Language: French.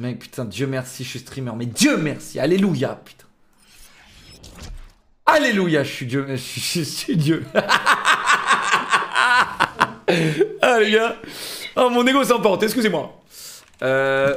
Mais putain, Dieu merci, je suis streamer, mais Dieu merci, alléluia, putain. Alléluia, je suis Dieu, je suis, Dieu. ah les gars, oh, mon ego s'emporte, excusez-moi. Euh...